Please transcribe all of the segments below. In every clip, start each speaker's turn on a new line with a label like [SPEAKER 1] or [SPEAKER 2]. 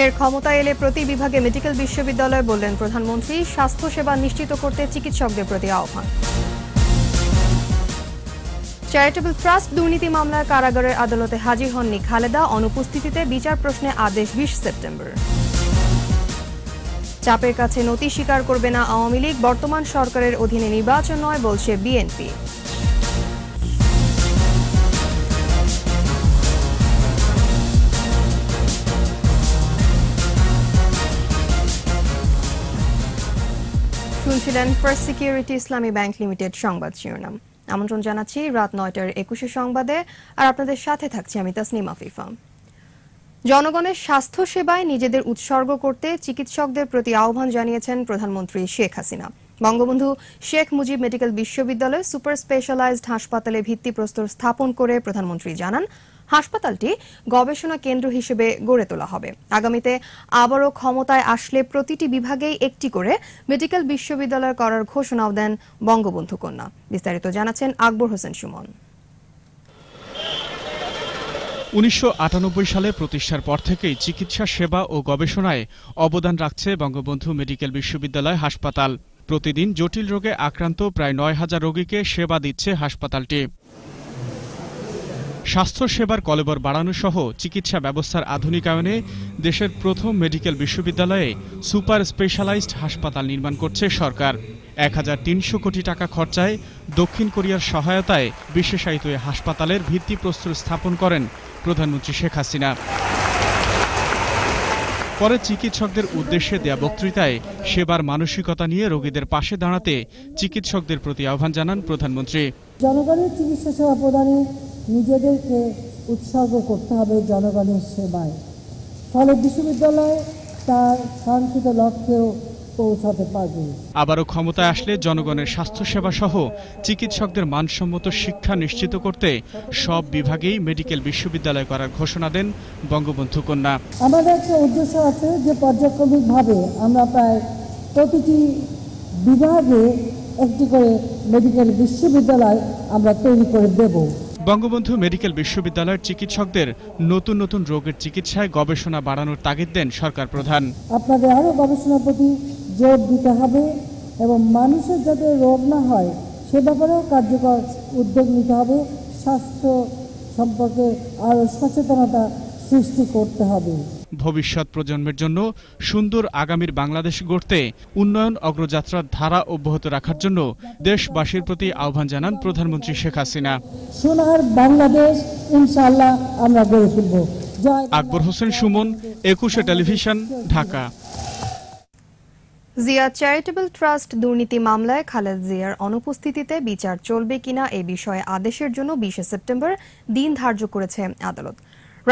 [SPEAKER 1] ফের ক্ষমতা এলে প্রতি বিভাগে মেডিকেল বিশ্ববিদ্যালয় বললেন প্রধানমন্ত্রী স্বাস্থ্যসেবা নিশ্চিত করতে চিকিৎসকদের প্রতি আহ্বান চ্যারিটেবল ট্রাস্ট দুর্নীতি মামলার কারাগারের আদালতে হাজির হননি খালেদা অনুপস্থিতিতে বিচার প্রশ্নে আদেশ বিশ সেপ্টেম্বর চাপের কাছে নতি স্বীকার করবে না আওয়ামী লীগ বর্তমান সরকারের অধীনে নির্বাচন নয় বলছে বিএনপি শুনছিলেন first security Islami bank limited সংবাদ শিরোনাম আমন্ত্রণ জানাচ্ছি রাত নয়টার একুশে সংবাদে আর আপনাদের সাথে থাকছি আমি তাসনিমা আফিফা জনগণের স্বাস্থ্য সেবায় নিজেদের উৎসর্গ করতে চিকিৎসকদের প্রতি আহ্বান জানিয়েছেন প্রধানমন্ত্রী শেখ হাসিনা বঙ্গবন্ধু শেখ মুজিব মেডিকেল বিশ্ববিদ্যালয়ে সুপার স্পেশালাইজড হাসপাতালে ভিত্তিপ্রস্তর স্থাপন করে প্রধানমন্ত্রী জানান হাসপাতালটি গবেষণা কেন্দ্র হিসেবে গড়ে তোলা হবে আগামীতে আবারও ক্ষমতায় আসলে প্রতিটি বিভাগেই একটি করে মেডিকেল বিশ্ববিদ্যালয় করার ঘোষণাও দেন বঙ্গবন্ধু কন্যা বিস্তারিত জানাচ্ছেন আকবর হোসেন সুমন
[SPEAKER 2] উনিশশো সালে প্রতিষ্ঠার পর থেকেই চিকিৎসা সেবা ও গবেষণায় অবদান রাখছে বঙ্গবন্ধু মেডিকেল বিশ্ববিদ্যালয় হাসপাতাল প্রতিদিন জটিল রোগে আক্রান্ত প্রায় নয় হাজার রোগীকে সেবা দিচ্ছে হাসপাতালটি স্বাস্থ্যসেবার কলেবর বাড়ানো সহ চিকিৎসা ব্যবস্থার আধুনিকায়নে দেশের প্রথম মেডিকেল বিশ্ববিদ্যালয়ে সুপার স্পেশালাইজড হাসপাতাল নির্মাণ করছে সরকার এক হাজার তিনশো কোটি টাকা খরচায় দক্ষিণ কোরিয়ার সহায়তায় বিশেষায়িত এ হাসপাতালের ভিত্তিপ্রস্তর স্থাপন করেন প্রধানমন্ত্রী শেখ হাসিনা পরে চিকিৎসকদের উদ্দেশ্যে দেয়া বক্তৃতায় সেবার মানসিকতা নিয়ে রোগীদের পাশে দাঁড়াতে চিকিৎসকদের প্রতি আহ্বান জানান প্রধানমন্ত্রী
[SPEAKER 3] জনগণের চিকিৎসা সেবা প্রদানে নিজেদেরকে উৎসর্গ করতে হবে জনগণের সেবায় ফলে বিশ্ববিদ্যালয় তার কাঙ্ক্ষিত লক্ষ্যেও পৌঁছাতে পারবে
[SPEAKER 2] আবারও ক্ষমতায় আসলে জনগণের স্বাস্থ্যসেবা সহ চিকিৎসকদের মানসম্মত শিক্ষা নিশ্চিত করতে সব বিভাগেই মেডিকেল বিশ্ববিদ্যালয় করার ঘোষণা দেন বঙ্গবন্ধু কন্যা
[SPEAKER 3] আমাদের একটা উদ্দেশ্য আছে যে পর্যায়ক্রমিকভাবে আমরা প্রায় প্রতিটি বিভাগে একটি করে মেডিকেল বিশ্ববিদ্যালয় আমরা তৈরি করে দেবো
[SPEAKER 2] বঙ্গবন্ধু মেডিকেল বিশ্ববিদ্যালয়ের চিকিৎসকদের নতুন নতুন রোগের চিকিৎসায় গবেষণা বাড়ানোর তাগিদ দেন সরকার প্রধান
[SPEAKER 3] আপনাদের আরও গবেষণার প্রতি জোর দিতে হবে এবং মানুষের যাতে রোগ না হয় সে ব্যাপারেও কার্যকর উদ্যোগ নিতে হবে স্বাস্থ্য সম্পর্কে আরও সচেতনতা সৃষ্টি করতে হবে
[SPEAKER 2] ভবিষ্যৎ প্রজন্মের জন্য সুন্দর আগামীর বাংলাদেশ গড়তে উন্নয়ন অগ্রযাত্রার ধারা অব্যাহত রাখার জন্য দেশবাসীর প্রতি আহ্বান জানান প্রধানমন্ত্রী শেখ হাসিনা আকবর Hossain Sumon Ekushey television Dhaka
[SPEAKER 1] Zia charitable trust দুর্নীতি মামলায় খালেদ জিয়ার অনুপস্থিতিতে বিচার চলবে কিনা এ বিষয়ে আদেশের জন্য বিশে সেপ্টেম্বর দিন ধার্য করেছে আদালত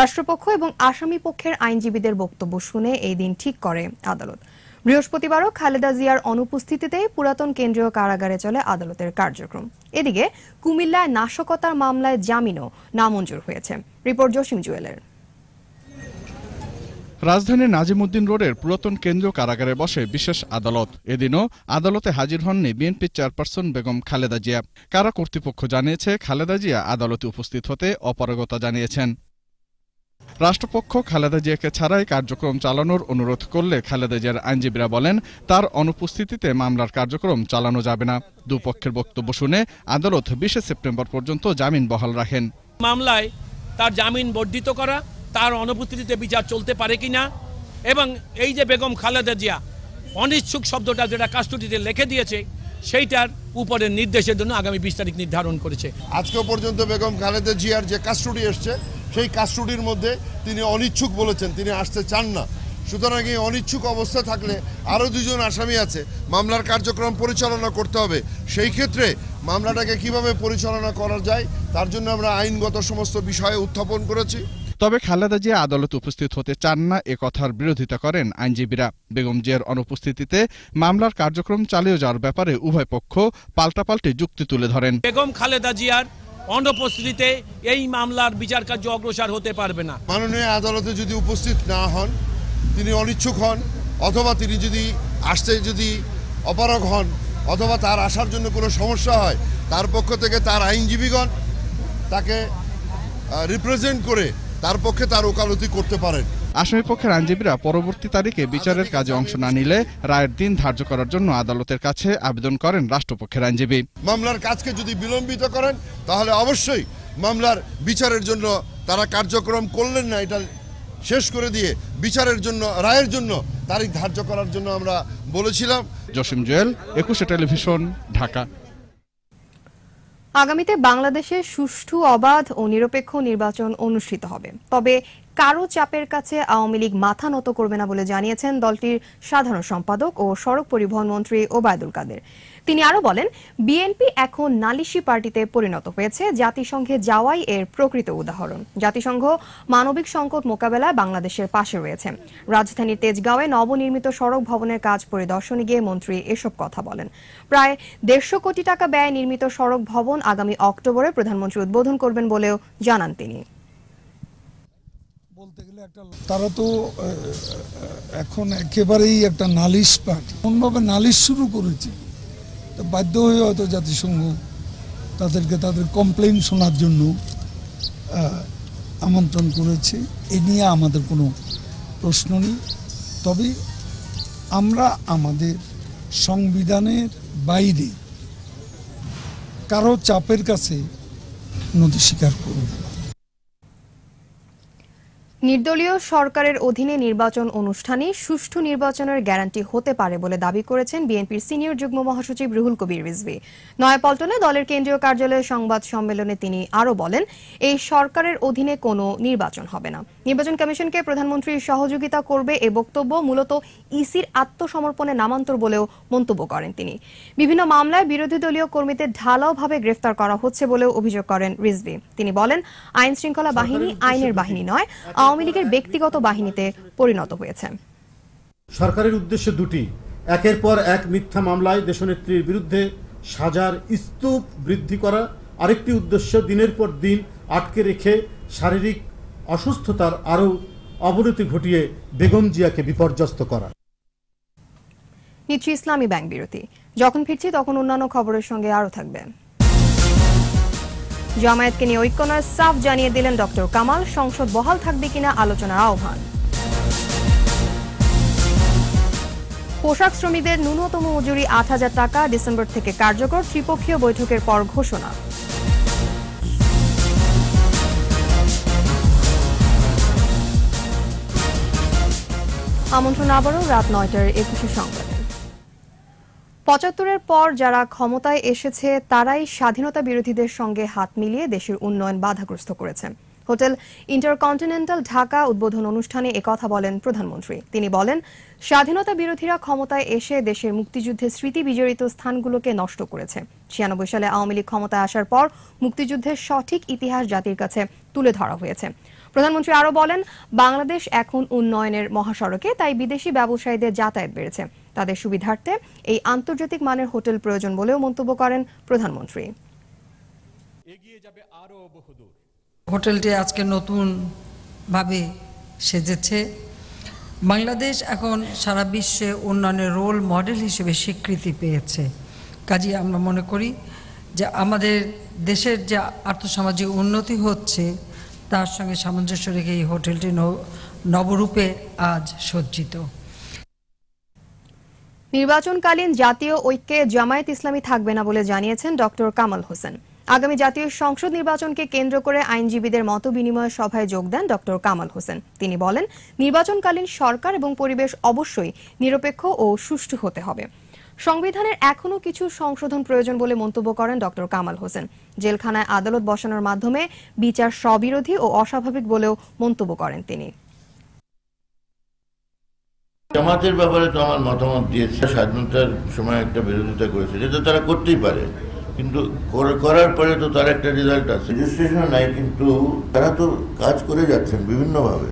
[SPEAKER 1] রাষ্ট্রপক্ষ এবং আসামি পক্ষের আইনজীবীদের বক্তব্য শুনে এই দিন ঠিক করে আদালত বৃহস্পতিবারও খালেদা জিয়ার অনুপস্থিতিতে পুরাতন কেন্দ্রীয় কারাগারে চলে আদালতের কার্যক্রম এদিকে কুমিল্লায় নাশকতার মামলায় জামিনও নামঞ্জুর হয়েছে রিপোর্ট জসিম জুয়েলের
[SPEAKER 4] রাজধানীর নাজিমুদ্দিন রোডের পুরাতন কেন্দ্রীয় কারাগারে বসে বিশেষ আদালত এদিনও আদালতে হাজির হননি বিএনপির চেয়ারপারসন বেগম খালেদা জিয়া কারা কর্তৃপক্ষ জানিয়েছে খালেদা জিয়া আদালতে উপস্থিত হতে অপারগতা জানিয়েছেন রাষ্ট্রপক্ষ খালেদা জিয়াকে ছাড়াই কার্যক্রম চালানোর অনুরোধ করলে খালেদা জিয়ার আইনজীবীরা বলেন তার অনুপস্থিতিতে মামলার কার্যক্রম চালানো যাবে না দুপক্ষের বক্তব্য শুনে আদালত বিশে সেপ্টেম্বর পর্যন্ত জামিন বহাল রাখেন
[SPEAKER 5] মামলায় তার জামিন বর্ধিত করা তার অনুপস্থিতিতে বিচার চলতে পারে কিনা এবং এই যে বেগম খালেদা
[SPEAKER 6] জিয়া অনিচ্ছুক শব্দটা যেটা কাস্টডিতে লিখে দিয়েছে সেইটার উপরের নির্দেশের জন্য আগামী বিশ তারিখ নির্ধারণ করেছে আজকে পর্যন্ত বেগম খালেদা জিয়ার যে কাস্টুডি এসছে সেই কাস্টডির মধ্যে তিনি অনিচ্ছুক বলেছেন তিনি আসতে চান না সুতরাং এই অনিচ্ছুক অবস্থা থাকলে আরও দুজন আসামি আছে মামলার কার্যক্রম পরিচালনা করতে হবে সেই ক্ষেত্রে মামলাটাকে কিভাবে পরিচালনা করা যায় তার জন্য আমরা আইনগত সমস্ত বিষয়ে উত্থাপন করেছি
[SPEAKER 4] তবে খালেদা জিয়া আদালত উপস্থিত হতে চান না এ কথার বিরোধিতা করেন আইনজীবীরা বেগম জিয়ার অনুপস্থিতিতে মামলার কার্যক্রম চালিয়ে যাওয়ার ব্যাপারে উভয় পক্ষ পাল্টাপাল্টি যুক্তি
[SPEAKER 5] তুলে ধরেন বেগম খালেদা জিয়ার অনুপস্থিতিতে এই মামলার বিচার কার্য অগ্রসর
[SPEAKER 6] হতে পারবে না মাননীয় আদালতে যদি উপস্থিত না হন তিনি অনিচ্ছুক হন অথবা তিনি যদি আসতে যদি অপারগ হন অথবা তার আসার জন্য কোনো সমস্যা হয় তার পক্ষ থেকে তার আইনজীবীগণ তাকে রিপ্রেজেন্ট করে তার পক্ষে তার ওকালতি করতে পারেন
[SPEAKER 4] আসামিপক্ষের আইনজীবীরা পরবর্তী তারিখে বিচারের কাজে অংশ না নিলে রায়ের দিন ধার্য করার জন্য আদালতের কাছে আবেদন করেন রাষ্ট্রপক্ষের আইনজীবী
[SPEAKER 6] মামলার কাজকে যদি বিলম্বিত করেন তাহলে অবশ্যই মামলার বিচারের জন্য তারা কার্যক্রম করলেন না এটা শেষ করে দিয়ে বিচারের জন্য রায়ের জন্য তারিখ ধার্য করার জন্য আমরা বলেছিলাম
[SPEAKER 4] জসিম জুয়েল একুশে টেলিভিশন ঢাকা
[SPEAKER 1] আগামীতে বাংলাদেশে সুষ্ঠু অবাধ ও নিরপেক্ষ নির্বাচন অনুষ্ঠিত হবে তবে কারো চাপের কাছে আওয়ামী লীগ মাথা নত করবে না বলে জানিয়েছেন দলটির সাধারণ সম্পাদক ও সড়ক পরিবহন মন্ত্রী ওবায়দুল কাদের তিনি আরো বলেন বিএনপি এখন নালিশি পার্টিতে পরিণত হয়েছে জাতিসংঘে যাওয়াই এর প্রকৃত উদাহরণ জাতিসংঘ মানবিক সংকট মোকাবেলায় বাংলাদেশের পাশে রয়েছে রাজধানীর তেজগাঁওয়ে নবনির্মিত সড়ক ভবনের কাজ পরিদর্শনে গিয়ে মন্ত্রী এসব কথা বলেন প্রায় দেড়শো কোটি টাকা ব্যয় নির্মিত সড়ক ভবন আগামী অক্টোবরে প্রধানমন্ত্রী উদ্বোধন করবেন বলেও জানান তিনি
[SPEAKER 6] তারা তো এখন একেবারেই একটা নালিশ পার্টি কোনভাবে নালিশ শুরু করেছে বাধ্য হয়ে হয়তো জাতিসংঘ তাদেরকে তাদের কমপ্লেন শোনার জন্য আমন্ত্রণ করেছে এ নিয়ে আমাদের কোনো প্রশ্ন নেই তবে আমরা আমাদের সংবিধানের বাইরে কারো চাপের কাছে নদী স্বীকার করব
[SPEAKER 1] নির্দলীয় সরকারের অধীনে নির্বাচন অনুষ্ঠানে সুষ্ঠু নির্বাচনের গ্যারান্টি হতে পারে বলে দাবি করেছেন বিএনপির সিনিয়র যুগ্ম মহাসচিব রুহুল কবির রিজভি নয়াপল্টনে দলের কেন্দ্রীয় কার্যালয়ে সংবাদ সম্মেলনে তিনি আরও বলেন এই সরকারের অধীনে কোনো নির্বাচন হবে না নির্বাচন কমিশনকে প্রধানমন্ত্রীর সহযোগিতা করবে এ বক্তব্য মূলত ইসির আত্মসমর্পণে নামান্তর বলেও মন্তব্য করেন তিনি বিভিন্ন মামলায় বিরোধী দলীয় কর্মীদের ঢালাওভাবে গ্রেফতার করা হচ্ছে বলেও অভিযোগ করেন রিজভি তিনি বলেন আইন শৃঙ্খলা বাহিনী আইনের বাহিনী নয় আচ্ছা, আওয়ামী লীগের ব্যক্তিগত বাহিনীতে পরিণত হয়েছেন
[SPEAKER 6] সরকারের উদ্দেশ্য দুটি একের পর এক মিথ্যা মামলায় দেশনেত্রীর বিরুদ্ধে সাজার স্তূপ বৃদ্ধি করা আরেকটি উদ্দেশ্য দিনের পর দিন আটকে রেখে শারীরিক অসুস্থতার আরও অবনতি ঘটিয়ে বেগম জিয়াকে বিপর্যস্ত করা
[SPEAKER 1] নিচ্ছি ইসলামী ব্যাংক বিরতি যখন ফিরছি তখন অন্যান্য খবরের সঙ্গে আরও থাকবেন জামায়াতকে নিয়ে ঐক্য নয় সাফ জানিয়ে দিলেন ডক্টর কামাল সংসদ বহাল থাকবে কিনা আলোচনার আহ্বান পোশাক শ্রমিকদের ন্যূনতম মজুরি আট হাজার টাকা ডিসেম্বর থেকে কার্যকর ত্রিপক্ষীয় বৈঠকের পর ঘোষণা আমন্ত্রণ আবারও রাত নয়টার একুশে সংবাদ পঁচাত্তরের পর যারা ক্ষমতায় এসেছে তারাই স্বাধীনতা বিরোধীদের সঙ্গে হাত মিলিয়ে দেশের উন্নয়ন বাধাগ্রস্ত করেছে হোটেল ইন্টারকন্টিনেন্টাল ঢাকা উদ্বোধন অনুষ্ঠানে কথা বলেন প্রধানমন্ত্রী তিনি বলেন স্বাধীনতা বিরোধীরা ক্ষমতায় এসে দেশের মুক্তিযুদ্ধের স্মৃতি বিজড়িত স্থানগুলোকে নষ্ট করেছে ছিয়ানব্বই সালে আওয়ামী লীগ ক্ষমতায় আসার পর মুক্তিযুদ্ধের সঠিক ইতিহাস জাতির কাছে তুলে ধরা হয়েছে প্রধানমন্ত্রী আরও বলেন বাংলাদেশ এখন উন্নয়নের মহাসড়কে তাই বিদেশি ব্যবসায়ীদের যাতায়াত বেড়েছে তাদের সুবিধার্থে এই আন্তর্জাতিক মানের হোটেল প্রয়োজন বলেও মন্তব্য করেন প্রধানমন্ত্রী এগিয়ে যাবে আরো বহুদূর হোটেলটি আজকে নতুন
[SPEAKER 3] ভাবে সেজেছে বাংলাদেশ এখন সারা বিশ্বে উন্নয়নের রোল মডেল হিসেবে স্বীকৃতি পেয়েছে কাজে আমরা মনে করি যে আমাদের দেশের যে আর্থসামাজিক উন্নতি হচ্ছে তার সঙ্গে সামঞ্জস্য রেখে এই হোটেলটি নবরূপে আজ সজ্জিত
[SPEAKER 1] নির্বাচনকালীন জাতীয় ঐক্যে জামায়াত ইসলামী থাকবে না বলে জানিয়েছেন ডক্টর কামাল হোসেন আগামী জাতীয় সংসদ নির্বাচনকে কেন্দ্র করে আইনজীবীদের মত বিনিময় সভায় যোগ দেন ডক্টর কামাল হোসেন তিনি বলেন নির্বাচনকালীন সরকার এবং পরিবেশ অবশ্যই নিরপেক্ষ ও সুষ্ঠু হতে হবে সংবিধানের এখনও কিছু সংশোধন প্রয়োজন বলে মন্তব্য করেন ডক্টর কামাল হোসেন জেলখানায় আদালত বসানোর মাধ্যমে বিচার স্ববিরোধী ও অস্বাভাবিক বলেও মন্তব্য করেন তিনি
[SPEAKER 6] জামাতের ব্যাপারে তো আমার মতামত দিয়েছে স্বাধীনতার সময় একটা বিরোধিতা করেছে যেটা তারা করতেই পারে কিন্তু করার পরে তো তার একটা রেজাল্ট আছে রেজিস্ট্রেশন নাই কিন্তু তারা তো কাজ করে যাচ্ছেন বিভিন্নভাবে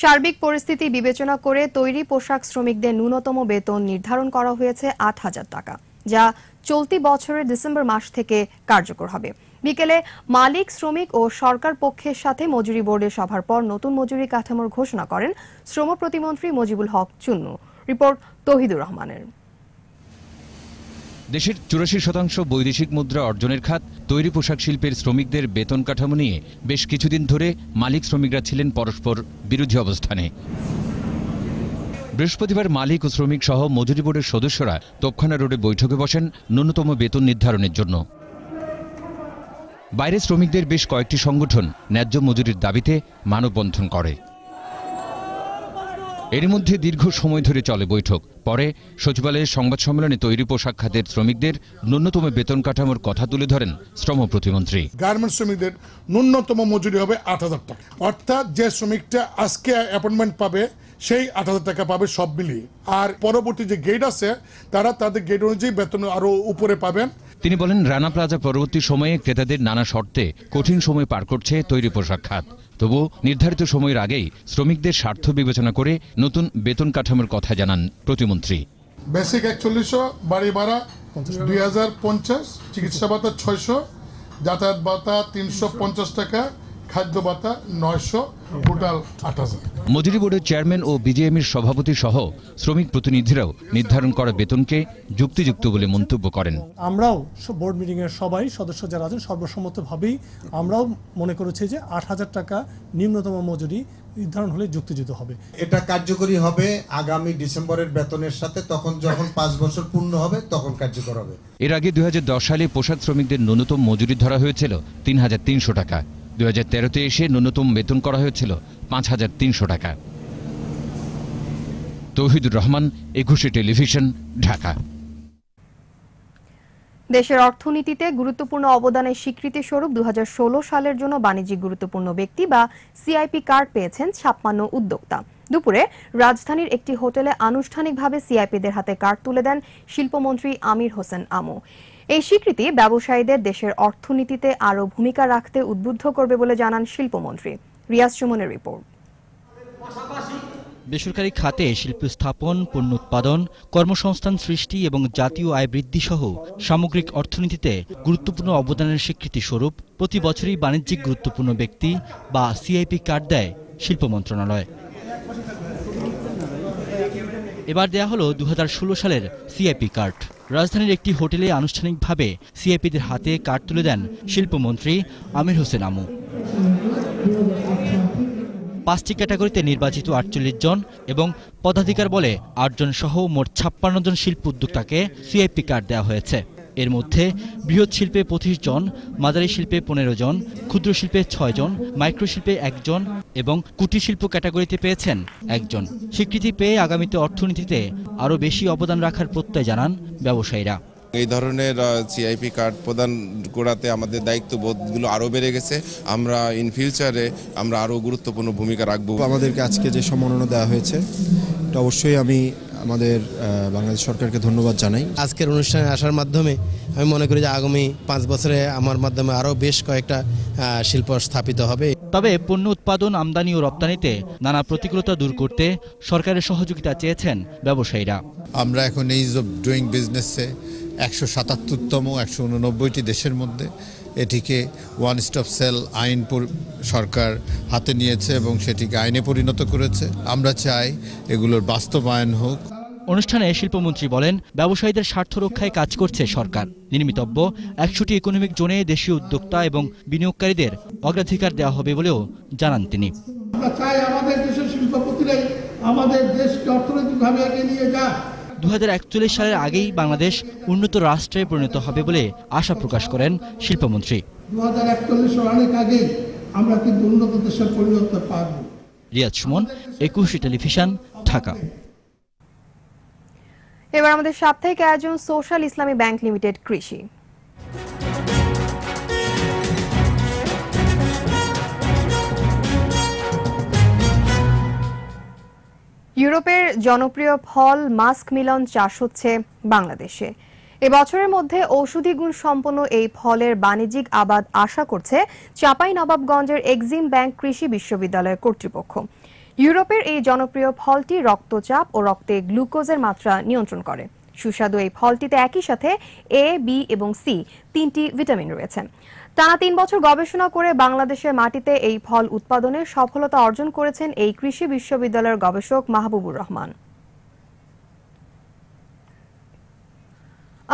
[SPEAKER 1] সার্বিক পরিস্থিতি বিবেচনা করে তৈরি পোশাক শ্রমিকদের ন্যূনতম বেতন নির্ধারণ করা হয়েছে আট হাজার টাকা যা চলতি বছরের ডিসেম্বর মাস থেকে কার্যকর হবে বিকেলে মালিক শ্রমিক ও সরকার পক্ষের সাথে মজুরি বোর্ডের সভার পর নতুন মজুরি কাঠামোর ঘোষণা করেন শ্রম প্রতিমন্ত্রী মজিবুল হক চুন্নু রিপোর্ট তহিদুর রহমানের
[SPEAKER 5] দেশের চুরাশি শতাংশ বৈদেশিক মুদ্রা অর্জনের খাত তৈরি পোশাক শিল্পের শ্রমিকদের বেতন কাঠামো নিয়ে বেশ কিছুদিন ধরে মালিক শ্রমিকরা ছিলেন পরস্পর বিরোধী অবস্থানে বৃহস্পতিবার মালিক ও শ্রমিক সহ মজুরি বোর্ডের সদস্যরা তোপখানা রোডে বৈঠকে বসেন ন্যূনতম বেতন নির্ধারণের জন্য বাইরে শ্রমিকদের বেশ কয়েকটি সংগঠন ন্যায্য মজুরির দাবিতে মানববন্ধন করে এর মধ্যে দীর্ঘ সময় ধরে চলে বৈঠক পরে সচিবালয়ের সংবাদ সম্মেলনে তৈরি পোশাক খাতের শ্রমিকদের ন্যূনতম বেতন কাঠামোর কথা তুলে ধরেন শ্রম প্রতিমন্ত্রী
[SPEAKER 6] গার্মেন্টস শ্রমিকদের ন্যূনতম মজুরি হবে আট হাজার টাকা অর্থাৎ যে শ্রমিকটা আজকে অ্যাপয়েন্টমেন্ট পাবে সেই আট টাকা পাবে সব মিলিয়ে আর পরবর্তী যে গেট আছে তারা তাদের গেট অনুযায়ী বেতন আরও উপরে পাবেন
[SPEAKER 5] তিনি বলেন রানা প্লাজা পরবর্তী সময়ে ক্রেতাদের নানা শর্তে কঠিন সময় পার করছে তৈরি পোশাক খাত তবু নির্ধারিত সময়ের আগেই শ্রমিকদের স্বার্থ বিবেচনা করে নতুন বেতন কাঠামোর কথা জানান প্রতিমন্ত্রী
[SPEAKER 6] বেসিক একচল্লিশশো বাড়ি ভাড়া দুই হাজার পঞ্চাশ চিকিৎসা ভাতা ছয়শো যাতায়াত ভাতা তিনশো পঞ্চাশ টাকা খাদ্য ভাতা নয়শো টোটাল আঠাশ
[SPEAKER 5] মজুরি বোর্ডের চেয়ারম্যান ও বিজেএমির সভাপতি সহ শ্রমিক প্রতিনিধিরাও নির্ধারণ করা বেতনকে যুক্তিযুক্ত বলে মন্তব্য করেন
[SPEAKER 6] আমরাও
[SPEAKER 2] বোর্ড মিটিংয়ের সবাই সদস্য যারা আছেন সর্বসম্মতভাবেই আমরাও মনে করেছি যে আট হাজার টাকা নিম্নতম মজুরি নির্ধারণ হলে যুক্তিযুক্ত হবে
[SPEAKER 6] এটা কার্যকরী হবে
[SPEAKER 4] আগামী ডিসেম্বরের বেতনের সাথে তখন যখন পাঁচ বছর পূর্ণ হবে তখন কার্যকর হবে
[SPEAKER 5] এর আগে দুই সালে পোশাক শ্রমিকদের ন্যূনতম মজুরি ধরা হয়েছিল তিন হাজার তিনশো টাকা দু হাজার এসে ন্যূনতম বেতন করা হয়েছিল পাঁচ হাজার তিনশো টাকা তৌহিদুর রহমান একুশে টেলিভিশন ঢাকা
[SPEAKER 1] দেশের অর্থনীতিতে গুরুত্বপূর্ণ অবদানের স্বীকৃতি স্বরূপ দু সালের জন্য বাণিজ্যিক গুরুত্বপূর্ণ ব্যক্তি বা সিআইপি কার্ড পেয়েছেন ছাপ্পান্ন উদ্যোক্তা দুপুরে রাজধানীর একটি হোটেলে আনুষ্ঠানিকভাবে সিআইপিদের হাতে কার্ড তুলে দেন শিল্পমন্ত্রী আমির হোসেন আমু এই স্বীকৃতি ব্যবসায়ীদের দেশের অর্থনীতিতে আরও ভূমিকা রাখতে উদ্বুদ্ধ করবে বলে জানান শিল্পমন্ত্রী রিয়াজ সুমনের রিপোর্ট
[SPEAKER 7] বেসরকারি খাতে শিল্প স্থাপন পণ্য উৎপাদন কর্মসংস্থান সৃষ্টি এবং জাতীয় আয় বৃদ্ধি সহ সামগ্রিক অর্থনীতিতে গুরুত্বপূর্ণ অবদানের স্বীকৃতি স্বরূপ প্রতি বছরই বাণিজ্যিক গুরুত্বপূর্ণ ব্যক্তি বা সিআইপি কার্ড দেয় শিল্প মন্ত্রণালয় এবার দেয়া হলো দু সালের সিআইপি কার্ড রাজধানীর একটি হোটেলে আনুষ্ঠানিকভাবে সিএপিদের হাতে কার্ড তুলে দেন শিল্পমন্ত্রী আমির হোসেন আমু পাঁচটি ক্যাটাগরিতে নির্বাচিত আটচল্লিশ জন এবং পদাধিকার বলে আটজন সহ মোট ছাপ্পান্ন জন শিল্প উদ্যোক্তাকে সিআইপি কার্ড দেওয়া হয়েছে এর মধ্যে বৃহৎ শিল্পে পঁচিশ জন মাঝারি শিল্পে পনেরো জন ক্ষুদ্র শিল্পে ছয় জন মাইক্রো শিল্পে একজন এবং কুটির শিল্প ক্যাটাগরিতে পেয়েছেন একজন স্বীকৃতি পেয়ে আগামীতে অর্থনীতিতে আরও বেশি অবদান রাখার প্রত্যয় জানান ব্যবসায়ীরা
[SPEAKER 6] এই ধরনের সিআইপি কার্ড প্রদান করাতে আমাদের দায়িত্ববোধগুলো আরও বেড়ে গেছে আমরা ইন ফিউচারে আমরা আরও গুরুত্বপূর্ণ ভূমিকা রাখব আমাদেরকে আজকে যে সম্মাননা দেওয়া হয়েছে এটা অবশ্যই আমি আমাদের বাংলাদেশ সরকারকে ধন্যবাদ জানাই আজকের অনুষ্ঠানে আসার মাধ্যমে আমি
[SPEAKER 7] মনে করি যে আগামী পাঁচ বছরে আমার মাধ্যমে আরও বেশ কয়েকটা শিল্প স্থাপিত হবে তবে পণ্য উৎপাদন আমদানি ও রপ্তানিতে নানা প্রতিকূলতা দূর করতে সরকারের সহযোগিতা চেয়েছেন ব্যবসায়ীরা আমরা এখন এইজ অফ ডুইং বিজনেসে একশো সাতাত্তরতম
[SPEAKER 6] একশো উননব্বইটি দেশের মধ্যে এটিকে ওয়ান স্টপ সেল আইন সরকার হাতে নিয়েছে এবং সেটিকে আইনে পরিণত করেছে আমরা চাই এগুলোর বাস্তবায়ন
[SPEAKER 7] হোক অনুষ্ঠানে শিল্পমন্ত্রী বলেন ব্যবসায়ীদের স্বার্থ রক্ষায় কাজ করছে সরকার নির্মিতব্য একশোটি ইকোনমিক জোনে দেশীয় উদ্যোক্তা এবং বিনিয়োগকারীদের অগ্রাধিকার দেওয়া হবে বলেও জানান তিনি দু হাজার সালের আগেই বাংলাদেশ উন্নত রাষ্ট্রে পরিণত হবে বলে আশা প্রকাশ করেন শিল্পমন্ত্রী
[SPEAKER 4] দু হাজার একচল্লিশের অনেক আগে আমরা কিন্তু
[SPEAKER 1] উন্নত দেশের
[SPEAKER 6] পরিণত পাবো
[SPEAKER 7] রিয়াজ সুমন একুশে টেলিভিশন ঢাকা
[SPEAKER 1] এবার আমাদের সাপ্তাহিক আয়োজন সোশ্যাল ইসলামী ব্যাংক লিমিটেড কৃষি ইউরোপের জনপ্রিয় ফল মাস্ক মিলন চাষ হচ্ছে বাংলাদেশে এবছরের মধ্যে ঔষধি গুণ সম্পন্ন এই ফলের বাণিজ্যিক আবাদ আশা করছে চাপাই নবাবগঞ্জের এক্সিম ব্যাংক কৃষি বিশ্ববিদ্যালয়ের কর্তৃপক্ষ ইউরোপের এই জনপ্রিয় ফলটি রক্তচাপ ও রক্তে গ্লুকোজের মাত্রা নিয়ন্ত্রণ করে সুস্বাদু এই ফলটিতে একই সাথে এ বি এবং সি তিনটি ভিটামিন রয়েছে টানা তিন বছর গবেষণা করে বাংলাদেশের মাটিতে এই ফল উৎপাদনে সফলতা অর্জন করেছেন এই কৃষি বিশ্ববিদ্যালয়ের গবেষক মাহবুবুর রহমান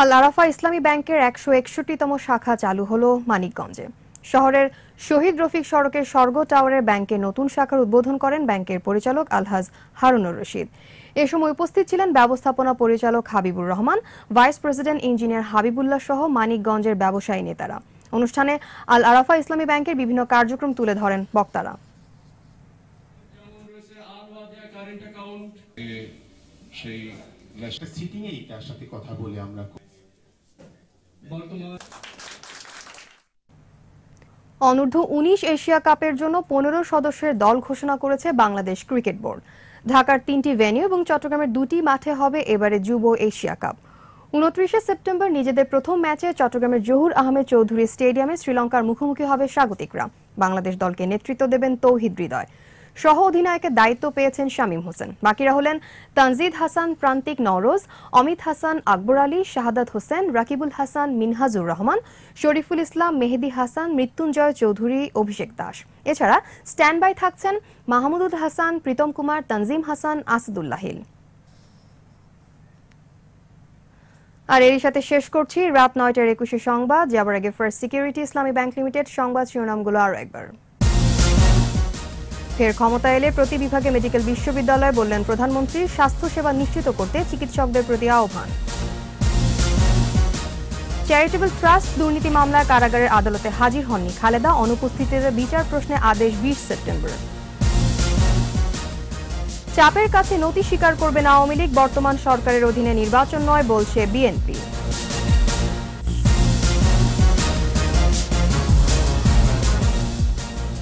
[SPEAKER 1] আল আরাফা ইসলামী ব্যাংকের একশো একষট্টিতম শাখা চালু হলো মানিকগঞ্জে শহরের শহীদ রফিক সড়কের স্বর্গ টাওয়ারের ব্যাংকে নতুন শাখার উদ্বোধন করেন ব্যাংকের পরিচালক আলহাজ হারুনুর রশিদ এ সময় উপস্থিত ছিলেন ব্যবস্থাপনা পরিচালক Habibur Rahman vice president engineer Habibullah সহ মানিকগঞ্জের ব্যবসায়ী নেতারা অনুষ্ঠানে আল আরাফা ইসলামী ব্যাংকের বিভিন্ন কার্যক্রম তুলে ধরেন বক্তারা
[SPEAKER 2] সেই সিটিং সাথে কথা আমরা
[SPEAKER 3] বর্তমান
[SPEAKER 1] অনূর্ধ্ব উনিশ এশিয়া কাপের জন্য পনেরো সদস্যের দল ঘোষণা করেছে বাংলাদেশ ক্রিকেট বোর্ড ঢাকার তিনটি ভেন্যু এবং চট্টগ্রামের দুটি মাঠে হবে এবারে যুব এশিয়া কাপ উনত্রিশে সেপ্টেম্বর নিজেদের প্রথম ম্যাচে চট্টগ্রামের জহুর আহমেদ চৌধুরী স্টেডিয়ামে শ্রীলঙ্কার মুখোমুখি হবে স্বাগতিকরা বাংলাদেশ দলকে নেতৃত্ব দেবেন তৌহিদ হৃদয় সহ অধিনায়কের দায়িত্ব পেয়েছেন শামীম হোসেন বাকিরা হলেন তানজিদ হাসান প্রান্তিক নওরোজ অমিত হাসান আকবর আলী শাহাদাত হোসেন রাকিবুল হাসান মিনহাজুর রহমান শরীফুল ইসলাম মেহেদি হাসান মৃত্যুঞ্জয় চৌধুরী অভিষেক দাস এছাড়া স্ট্যান্ড বাই থাকছেন মাহমুদুল হাসান প্রীতম কুমার তানজিম হাসান আসদুল্লাহিল আর এরই সাথে শেষ করছি রাত নয়টার একুশে সংবাদ যাবার আগে first security Islami bank limited সংবাদ শিরোনামগুলো আরও একবার ফের ক্ষমতা এলে প্রতি বিভাগে মেডিকেল বিশ্ববিদ্যালয় বললেন প্রধানমন্ত্রী স্বাস্থ্যসেবা নিশ্চিত করতে চিকিৎসকদের প্রতি আহ্বান চ্যারিটেবল ট্রাস্ট দুর্নীতি মামলায় কারাগারের আদালতে হাজির হননি খালেদা অনুপস্থিতিতে বিচার প্রশ্নে আদেশ বিশ সেপ্টেম্বর চাপের কাছে নতি স্বীকার করবে না আওয়ামী লীগ বর্তমান সরকারের অধীনে নির্বাচন নয় বলছে বিএনপি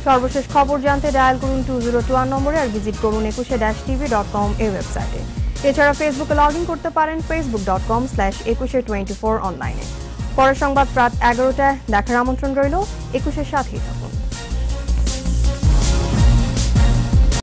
[SPEAKER 1] সর্বশেষ খবর জানতে ডায়াল করুন টু জিরো টু ওয়ান নম্বরে আর ভিজিট করুন একুশে ড্যাশ টিভি ডট কম এই ওয়েবসাইটে এছাড়া ফেসবুকে লগ ইন করতে পারেন Facebook dot com slash Ekushey twenty four অনলাইনে পরের সংবাদ প্রাত এগারোটায় দেখার আমন্ত্রণ রইল একুশের সাথেই থাকুন